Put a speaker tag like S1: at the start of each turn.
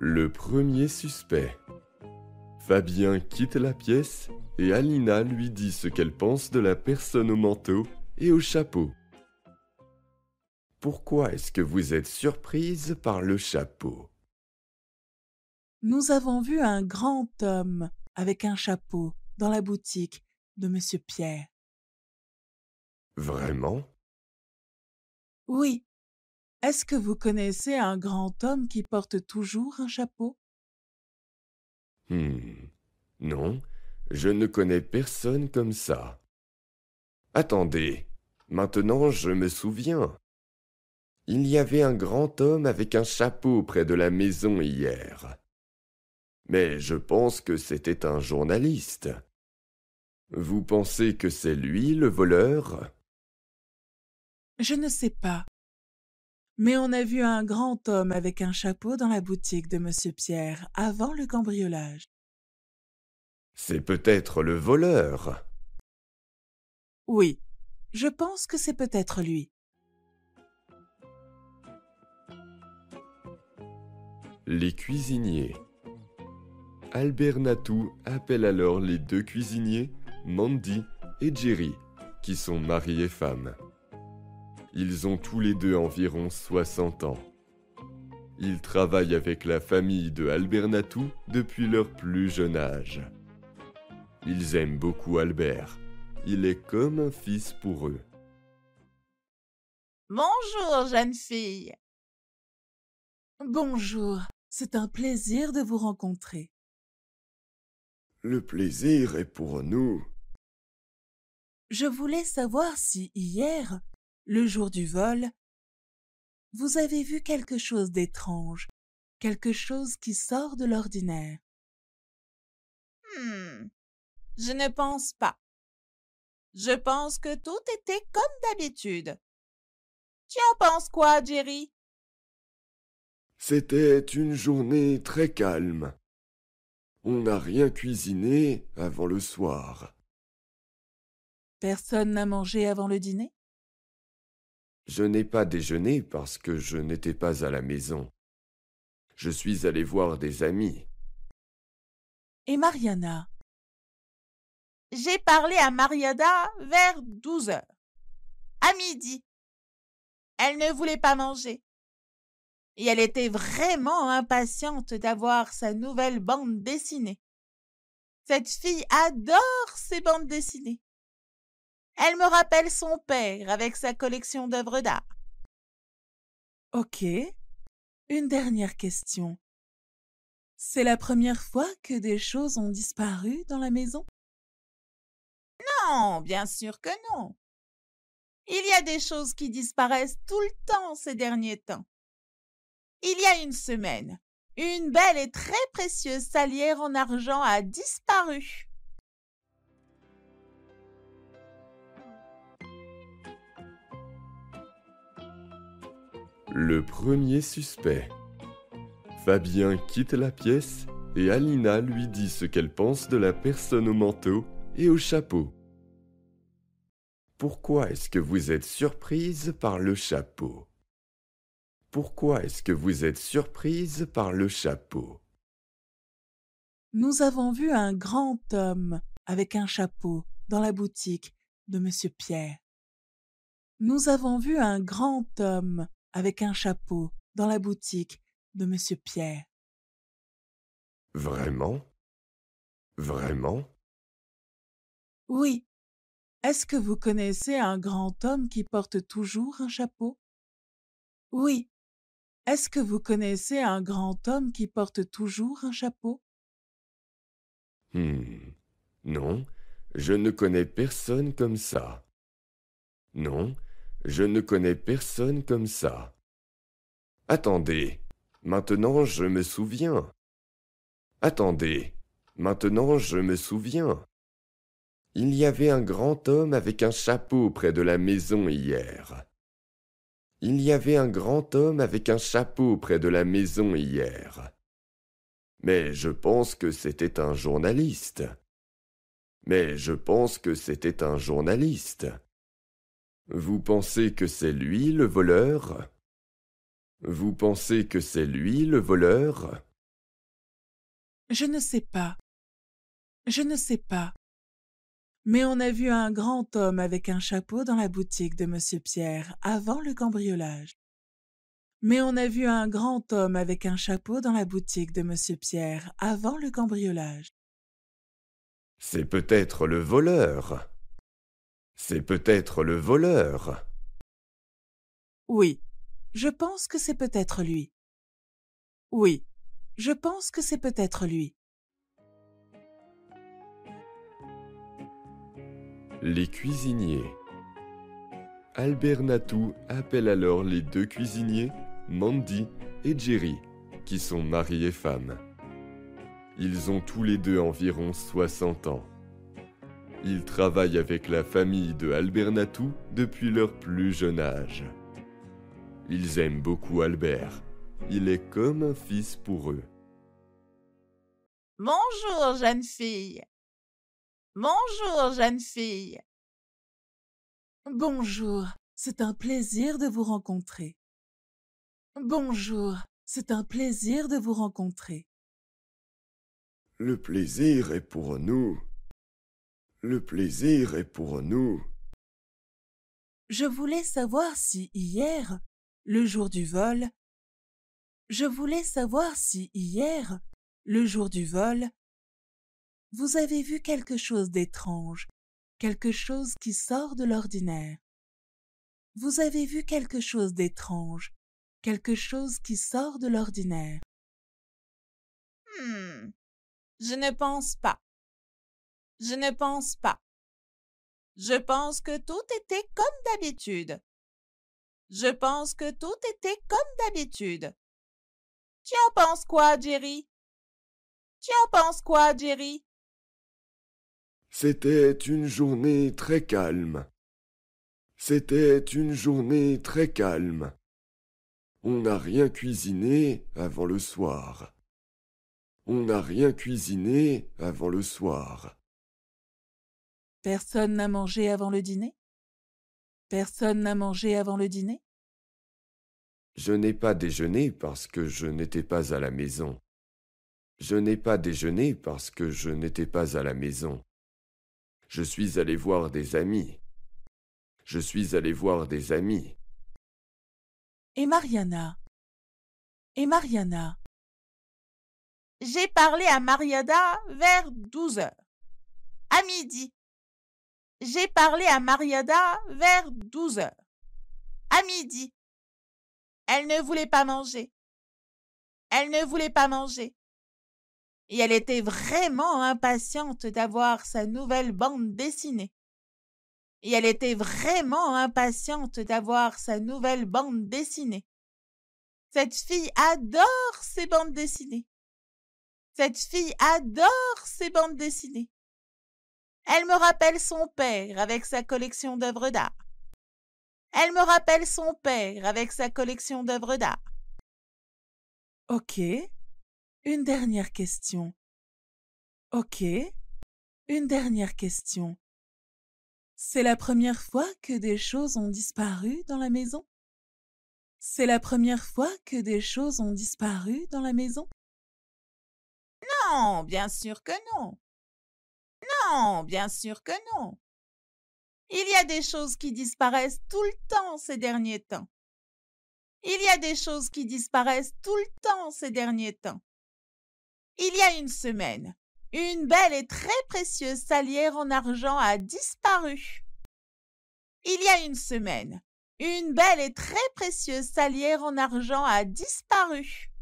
S1: Le premier suspect. Fabien quitte la pièce et Alina lui dit ce qu'elle pense de la personne au manteau et au chapeau. Pourquoi est-ce que vous êtes surprise par le chapeau
S2: Nous avons vu un grand homme avec un chapeau dans la boutique de Monsieur Pierre.
S1: Vraiment
S2: Oui, est-ce que vous connaissez un grand homme qui porte toujours un chapeau
S1: hmm. Non, je ne connais personne comme ça. Attendez, maintenant je me souviens. Il y avait un grand homme avec un chapeau près de la maison hier. Mais je pense que c'était un journaliste. Vous pensez que c'est lui le voleur
S2: Je ne sais pas. Mais on a vu un grand homme avec un chapeau dans la boutique de Monsieur Pierre avant le cambriolage.
S1: C'est peut-être le voleur.
S2: Oui, je pense que c'est peut-être lui.
S1: Les cuisiniers. Albert Natou appelle alors les deux cuisiniers, Mandy et Jerry, qui sont mariés et femme. Ils ont tous les deux environ 60 ans. Ils travaillent avec la famille de Albernatou depuis leur plus jeune âge. Ils aiment beaucoup Albert. Il est comme un fils pour eux.
S2: Bonjour, jeune fille. Bonjour, c'est un plaisir de vous rencontrer.
S1: Le plaisir est pour nous.
S2: Je voulais savoir si hier le jour du vol, vous avez vu quelque chose d'étrange, quelque chose qui sort de l'ordinaire. Hmm, je ne pense pas. Je pense que tout était comme d'habitude. Tu en penses quoi, Jerry
S1: C'était une journée très calme. On n'a rien cuisiné avant le soir.
S2: Personne n'a mangé avant le dîner
S1: je n'ai pas déjeuné parce que je n'étais pas à la maison. Je suis allé voir des amis.
S2: Et Mariana J'ai parlé à Mariana vers douze heures. À midi. Elle ne voulait pas manger. Et elle était vraiment impatiente d'avoir sa nouvelle bande dessinée. Cette fille adore ses bandes dessinées. Elle me rappelle son père avec sa collection d'œuvres d'art. Ok. Une dernière question. C'est la première fois que des choses ont disparu dans la maison Non, bien sûr que non. Il y a des choses qui disparaissent tout le temps ces derniers temps. Il y a une semaine, une belle et très précieuse salière en argent a disparu.
S1: Le premier suspect. Fabien quitte la pièce et Alina lui dit ce qu'elle pense de la personne au manteau et au chapeau. Pourquoi est-ce que vous êtes surprise par le chapeau Pourquoi est-ce que vous êtes surprise par le chapeau
S2: Nous avons vu un grand homme avec un chapeau dans la boutique de M. Pierre. Nous avons vu un grand homme avec un chapeau dans la boutique de Monsieur Pierre.
S1: Vraiment
S2: Vraiment Oui. Est-ce que vous connaissez un grand homme qui porte toujours un chapeau Oui. Est-ce que vous connaissez un grand homme qui porte toujours un chapeau
S1: Hmm. Non, je ne connais personne comme ça. Non, je ne connais personne comme ça. Attendez. Maintenant je me souviens. Attendez. Maintenant je me souviens. Il y avait un grand homme avec un chapeau près de la maison hier. Il y avait un grand homme avec un chapeau près de la maison hier. Mais je pense que c'était un journaliste. Mais je pense que c'était un journaliste. Vous pensez que c'est lui le voleur Vous pensez que c'est lui le voleur
S2: Je ne sais pas. Je ne sais pas. Mais on a vu un grand homme avec un chapeau dans la boutique de M. Pierre avant le cambriolage. Mais on a vu un grand homme avec un chapeau dans la boutique de M. Pierre avant le cambriolage.
S1: C'est peut-être le voleur. C'est peut-être le voleur.
S2: Oui, je pense que c'est peut-être lui. Oui, je pense que c'est peut-être lui.
S1: Les cuisiniers. Albert Natou appelle alors les deux cuisiniers, Mandy et Jerry, qui sont mari et femme. Ils ont tous les deux environ 60 ans. Ils travaillent avec la famille de Albert depuis leur plus jeune âge. Ils aiment beaucoup Albert. Il est comme un fils pour eux.
S2: Bonjour, jeune fille. Bonjour, jeune fille. Bonjour, c'est un plaisir de vous rencontrer. Bonjour, c'est un plaisir de vous rencontrer.
S1: Le plaisir est pour nous. Le plaisir est pour nous.
S2: Je voulais savoir si hier, le jour du vol, je voulais savoir si hier, le jour du vol, vous avez vu quelque chose d'étrange, quelque chose qui sort de l'ordinaire. Vous avez vu quelque chose d'étrange, quelque chose qui sort de l'ordinaire. Hmm, je ne pense pas. Je ne pense pas. Je pense que tout était comme d'habitude. Je pense que tout était comme d'habitude. Tu en penses quoi, Jerry Tu en penses quoi, Jerry
S1: C'était une journée très calme. C'était une journée très calme. On n'a rien cuisiné avant le soir. On n'a rien cuisiné avant le soir.
S2: Personne n'a mangé avant le dîner Personne n'a mangé avant le dîner
S1: Je n'ai pas déjeuné parce que je n'étais pas à la maison. Je n'ai pas déjeuné parce que je n'étais pas à la maison. Je suis allé voir des amis. Je suis allé voir des amis.
S2: Et Mariana Et Mariana J'ai parlé à Mariana vers douze heures. À midi j'ai parlé à Mariada vers douze heures. À midi. Elle ne voulait pas manger. Elle ne voulait pas manger. Et elle était vraiment impatiente d'avoir sa nouvelle bande dessinée. Et elle était vraiment impatiente d'avoir sa nouvelle bande dessinée. Cette fille adore ses bandes dessinées. Cette fille adore ses bandes dessinées. Elle me rappelle son père avec sa collection d'œuvres d'art. Elle me rappelle son père avec sa collection d'œuvres d'art. Ok. Une dernière question. Ok. Une dernière question. C'est la première fois que des choses ont disparu dans la maison C'est la première fois que des choses ont disparu dans la maison Non, bien sûr que non. Non, bien sûr que non. Il y a des choses qui disparaissent tout le temps ces derniers temps. Il y a des choses qui disparaissent tout le temps ces derniers temps. Il y a une semaine, une belle et très précieuse salière en argent a disparu. Il y a une semaine, une belle et très précieuse salière en argent a disparu.